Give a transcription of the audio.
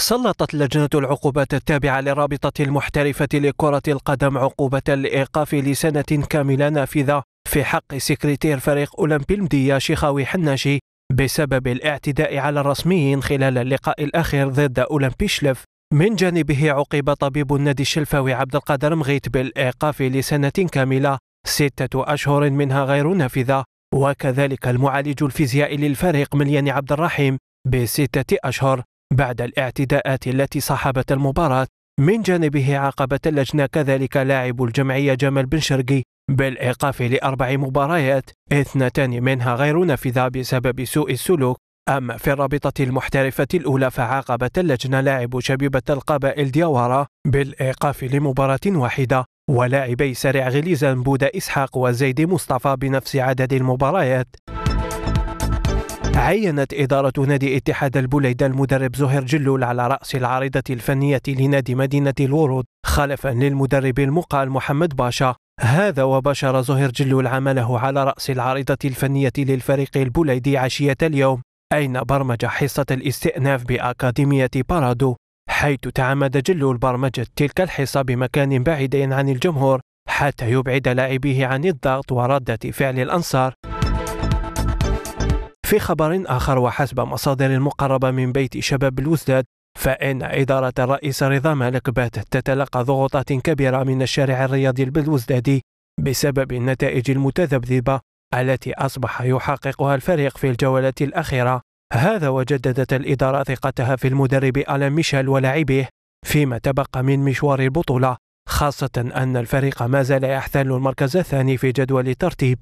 سلطت لجنة العقوبات التابعة لرابطة المحترفة لكرة القدم عقوبة الإيقاف لسنة كاملة نافذة في حق سكرتير فريق أولمبي المدية شيخاوي حناشي بسبب الاعتداء على الرسميين خلال اللقاء الأخير ضد أولمبي شلف من جانبه عوقب طبيب النادي الشلفاوي عبد القادر مغيت بالإيقاف لسنة كاملة ستة أشهر منها غير نافذة وكذلك المعالج الفيزيائي للفريق مليان عبد الرحيم بستة أشهر بعد الاعتداءات التي صاحبت المباراة من جانبه عاقبت اللجنة كذلك لاعب الجمعية جمال بن شرقي بالإيقاف لأربع مباريات اثنتان منها غير نافذة بسبب سوء السلوك أما في الرابطة المحترفة الأولى فعاقبت اللجنة لاعب شبيبة القبائل دياورا بالإيقاف لمباراة واحدة ولاعبي سريع غليزان بودا إسحاق وزيد مصطفى بنفس عدد المباريات عينت إدارة نادي اتحاد البليدة المدرب زهير جلول على رأس العارضة الفنية لنادي مدينة الورود خلفا للمدرب المقال محمد باشا هذا وبشر زهير جلول عمله على رأس العارضة الفنية للفريق البليدي عشية اليوم أين برمج حصة الاستئناف بأكاديمية بارادو حيث تعمد جلول برمجة تلك الحصة بمكان بعيد عن الجمهور حتى يبعد لاعبيه عن الضغط وردة فعل الأنصار في خبر آخر وحسب مصادر المقربة من بيت شباب الوسداد فإن إدارة الرئيس رضا مالك باتت تتلقى ضغوطات كبيرة من الشارع الرياضي البلوزدادي بسبب النتائج المتذبذبة التي أصبح يحققها الفريق في الجولات الأخيرة هذا وجددت الإدارة ثقتها في المدرب ألان ميشيل ولاعبيه فيما تبقى من مشوار البطولة خاصة أن الفريق ما زال يحتل المركز الثاني في جدول الترتيب